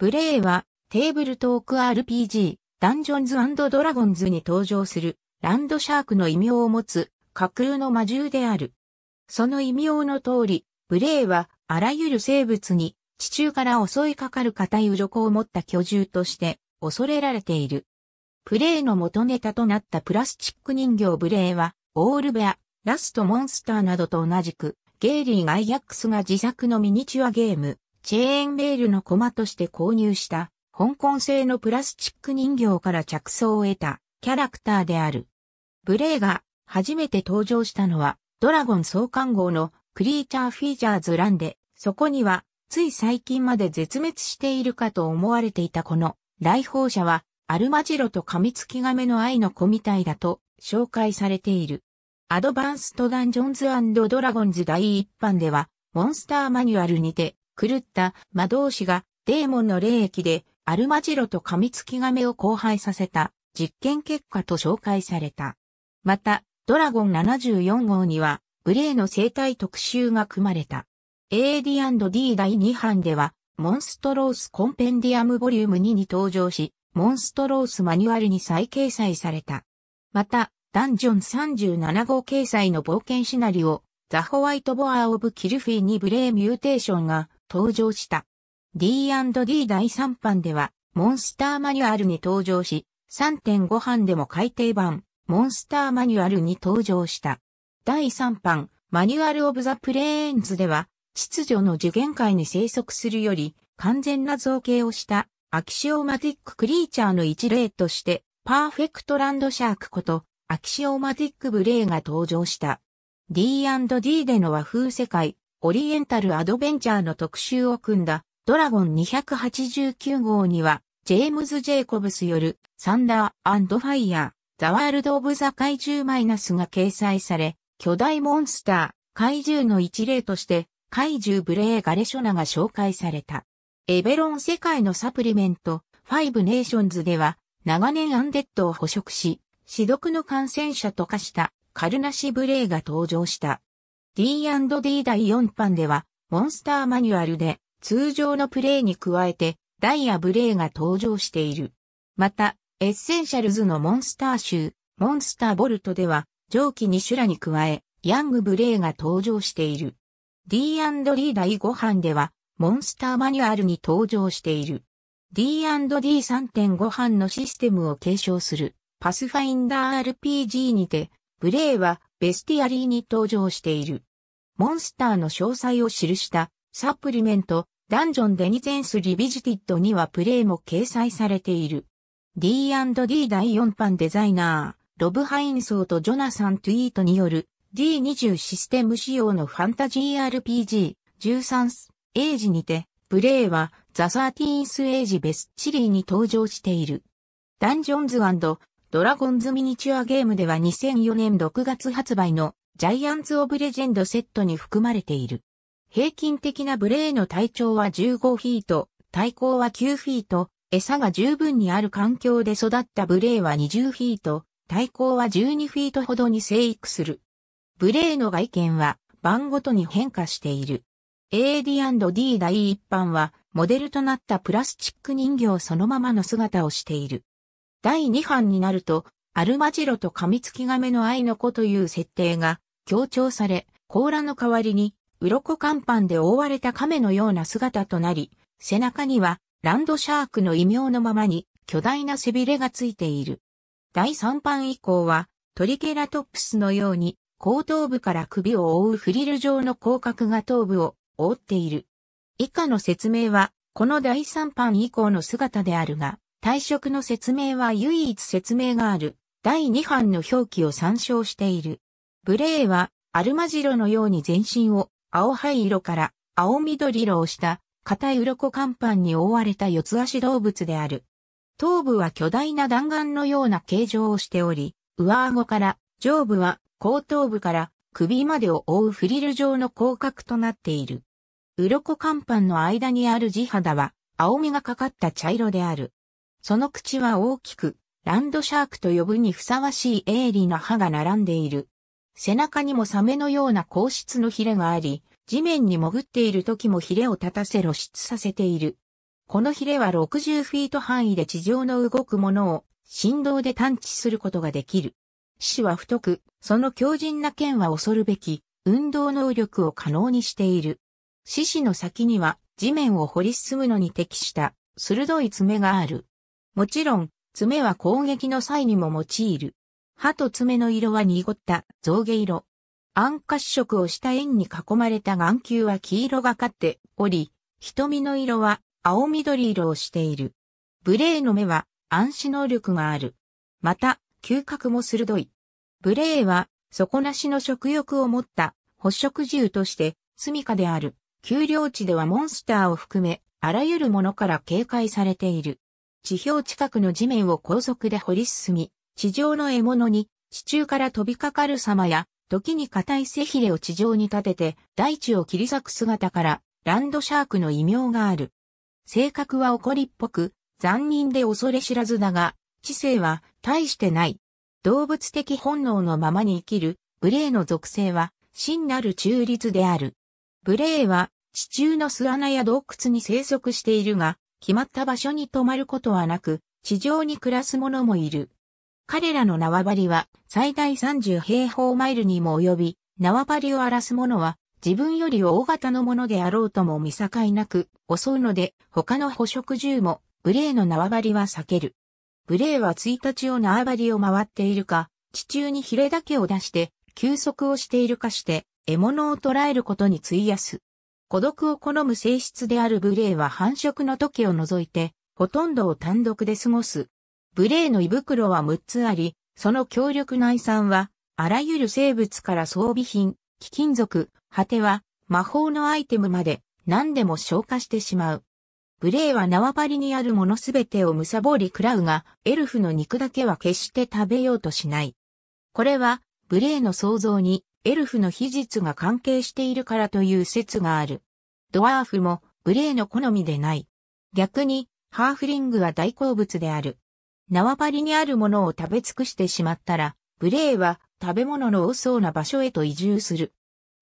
ブレイはテーブルトーク RPG、ダンジョンズドラゴンズに登場するランドシャークの異名を持つ架空の魔獣である。その異名の通り、ブレイはあらゆる生物に地中から襲いかかる硬い鱗を持った巨獣として恐れられている。プレイの元ネタとなったプラスチック人形ブレイは、オールベア、ラストモンスターなどと同じく、ゲイリー・ガイアックスが自作のミニチュアゲーム、チェーンレールのコマとして購入した香港製のプラスチック人形から着想を得たキャラクターである。ブレイが初めて登場したのはドラゴン創刊号のクリーチャーフィーチャーズ欄で、そこにはつい最近まで絶滅しているかと思われていたこの来訪者はアルマジロとカミツキガメの愛の子みたいだと紹介されている。アドバンストダンジョンズドラゴンズ第一版ではモンスターマニュアルにて狂った魔導士がデーモンの霊液でアルマジロとカミツキガメを交配させた実験結果と紹介された。また、ドラゴン74号には、グレーの生態特集が組まれた。AD&D 第2版では、モンストロースコンペンディアムボリューム2に登場し、モンストロースマニュアルに再掲載された。また、ダンジョン37号掲載の冒険シナリオ、ザ・ホワイト・ボア・オブ・キルフィーにブレーミューテーションが登場した。D&D 第3版では、モンスターマニュアルに登場し、3.5版でも改訂版、モンスターマニュアルに登場した。第3版、マニュアル・オブ・ザ・プレーンズでは、秩序の受限界に生息するより、完全な造形をした、アキシオマティック・クリーチャーの一例として、パーフェクト・ランド・シャークこと、アキシオマティック・ブレイが登場した。D&D での和風世界、オリエンタルアドベンチャーの特集を組んだドラゴン289号には、ジェームズ・ジェイコブスよるサンダーファイヤー、ザワールド・オブ・ザ・怪獣マイナスが掲載され、巨大モンスター、怪獣の一例として、怪獣ブレー・ガレショナが紹介された。エベロン世界のサプリメント、ファイブネーションズでは、長年アンデッドを捕食し、死毒の感染者と化したカルナシブレイが登場した。D&D 第4版では、モンスターマニュアルで、通常のプレイに加えて、ダイヤブレイが登場している。また、エッセンシャルズのモンスター集、モンスターボルトでは、上記に修羅に加え、ヤングブレイが登場している。D&D 第5版では、モンスターマニュアルに登場している。D&D3.5 版のシステムを継承する、パスファインダー RPG にて、ブレイはベスティアリーに登場している。モンスターの詳細を記したサプリメント、ダンジョン・デニゼンス・リビジティッドにはプレイも掲載されている。D&D 第4版デザイナー、ロブ・ハインソーとジョナサン・トゥイートによる D20 システム仕様のファンタジー RPG13 スエイジにて、プレイはザ・サーティーンスエイジ・ベスチリーに登場している。ダンジョンズドラゴンズミニチュアゲームでは2004年6月発売のジャイアンツ・オブ・レジェンドセットに含まれている。平均的なブレーの体長は15フィート、体高は9フィート、餌が十分にある環境で育ったブレーは20フィート、体高は12フィートほどに生育する。ブレーの外見は番ごとに変化している。AD&D 第一版はモデルとなったプラスチック人形そのままの姿をしている。第2版になると、アルマジロとカミツキガメの愛の子という設定が強調され、甲羅の代わりに、鱗乾板で覆われた亀のような姿となり、背中にはランドシャークの異名のままに巨大な背びれがついている。第3版以降はトリケラトプスのように後頭部から首を覆うフリル状の広角が頭部を覆っている。以下の説明はこの第3版以降の姿であるが、退職の説明は唯一説明がある第2版の表記を参照している。ブレーはアルマジロのように全身を青灰色から青緑色をした硬い鱗甲板に覆われた四つ足動物である。頭部は巨大な弾丸のような形状をしており、上顎から上部は後頭部から首までを覆うフリル状の広角となっている。鱗甲板の間にある地肌は青みがかかった茶色である。その口は大きく、ランドシャークと呼ぶにふさわしい鋭利な歯が並んでいる。背中にもサメのような硬質のヒレがあり、地面に潜っている時もヒレを立たせ露出させている。このヒレは60フィート範囲で地上の動くものを振動で探知することができる。死は太く、その強靭な剣は恐るべき、運動能力を可能にしている。獅子の先には地面を掘り進むのに適した鋭い爪がある。もちろん、爪は攻撃の際にも用いる。歯と爪の色は濁った象牙色。暗褐色をした円に囲まれた眼球は黄色がかっており、瞳の色は青緑色をしている。ブレーの目は暗視能力がある。また、嗅覚も鋭い。ブレーは底なしの食欲を持った捕食獣として住処である。丘陵地ではモンスターを含め、あらゆるものから警戒されている。地表近くの地面を高速で掘り進み、地上の獲物に、地中から飛びかかる様や、時に硬い背ひれを地上に立てて、大地を切り裂く姿から、ランドシャークの異名がある。性格は怒りっぽく、残忍で恐れ知らずだが、知性は大してない。動物的本能のままに生きる、ブレーの属性は、真なる中立である。ブレーは、地中の巣穴や洞窟に生息しているが、決まった場所に泊まることはなく、地上に暮らす者もいる。彼らの縄張りは最大30平方マイルにも及び、縄張りを荒らす者は自分より大型のものであろうとも見境なく襲うので、他の捕食獣もレーの縄張りは避ける。レーは1日を縄張りを回っているか、地中にヒレだけを出して休息をしているかして獲物を捕らえることに費やす。孤独を好む性質であるブレイは繁殖の時を除いて、ほとんどを単独で過ごす。ブレイの胃袋は6つあり、その強力な遺産は、あらゆる生物から装備品、貴金属、果ては、魔法のアイテムまで、何でも消化してしまう。ブレイは縄張りにあるものすべてをむさぼり食らうが、エルフの肉だけは決して食べようとしない。これは、ブレイの想像にエルフの秘術が関係しているからという説がある。ドワーフもグレーの好みでない。逆に、ハーフリングは大好物である。縄張りにあるものを食べ尽くしてしまったら、ブレーは食べ物の多そうな場所へと移住する。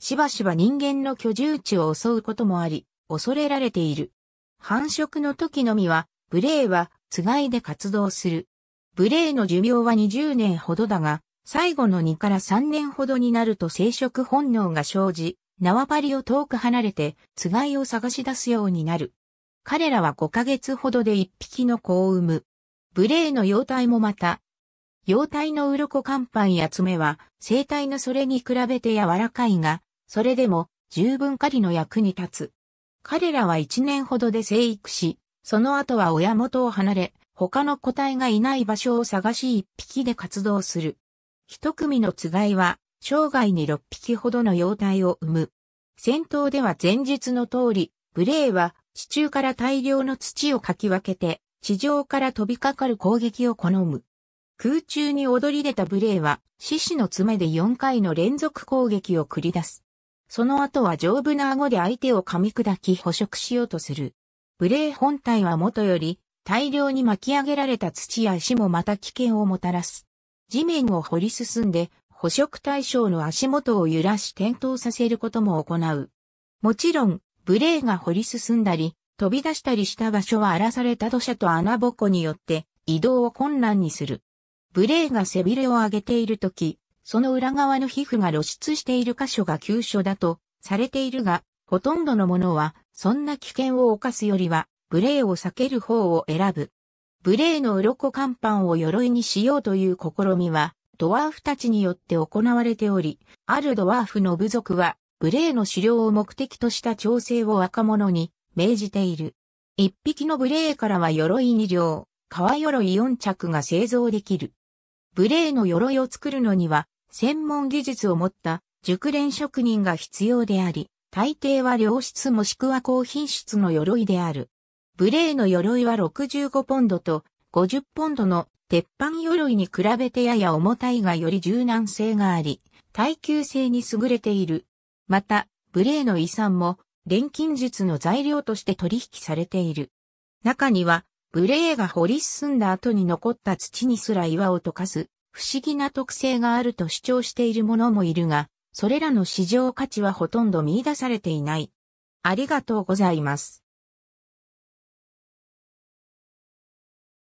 しばしば人間の居住地を襲うこともあり、恐れられている。繁殖の時のみは、ブレーはつがいで活動する。ブレーの寿命は20年ほどだが、最後の2から3年ほどになると生殖本能が生じ、縄張りを遠く離れて、つがいを探し出すようになる。彼らは5ヶ月ほどで1匹の子を産む。無礼の幼体もまた、幼体の鱗乾板や爪は、生体のそれに比べて柔らかいが、それでも十分狩りの役に立つ。彼らは1年ほどで生育し、その後は親元を離れ、他の個体がいない場所を探し1匹で活動する。一組のつがいは、生涯に6匹ほどの幼体を生む。戦闘では前述の通り、ブレーは地中から大量の土をかき分けて、地上から飛びかかる攻撃を好む。空中に踊り出たブレーは、獅子の爪で4回の連続攻撃を繰り出す。その後は丈夫な顎で相手を噛み砕き捕食しようとする。ブレー本体は元より、大量に巻き上げられた土や石もまた危険をもたらす。地面を掘り進んで、捕食対象の足元を揺らし転倒させることも行う。もちろん、ブレーが掘り進んだり、飛び出したりした場所は荒らされた土砂と穴ぼこによって移動を困難にする。ブレーが背びれを上げているとき、その裏側の皮膚が露出している箇所が急所だとされているが、ほとんどのものは、そんな危険を犯すよりは、ブレーを避ける方を選ぶ。無礼の鱗甲板を鎧にしようという試みは、ドワーフたちによって行われており、あるドワーフの部族は、無礼の狩猟を目的とした調整を若者に命じている。一匹の無礼からは鎧二両、革鎧四着が製造できる。無礼の鎧を作るのには、専門技術を持った熟練職人が必要であり、大抵は良質もしくは高品質の鎧である。ブレーの鎧は65ポンドと50ポンドの鉄板鎧に比べてやや重たいがより柔軟性があり、耐久性に優れている。また、ブレーの遺産も錬金術の材料として取引されている。中には、ブレーが掘り進んだ後に残った土にすら岩を溶かす、不思議な特性があると主張している者もいるが、それらの市場価値はほとんど見出されていない。ありがとうございます。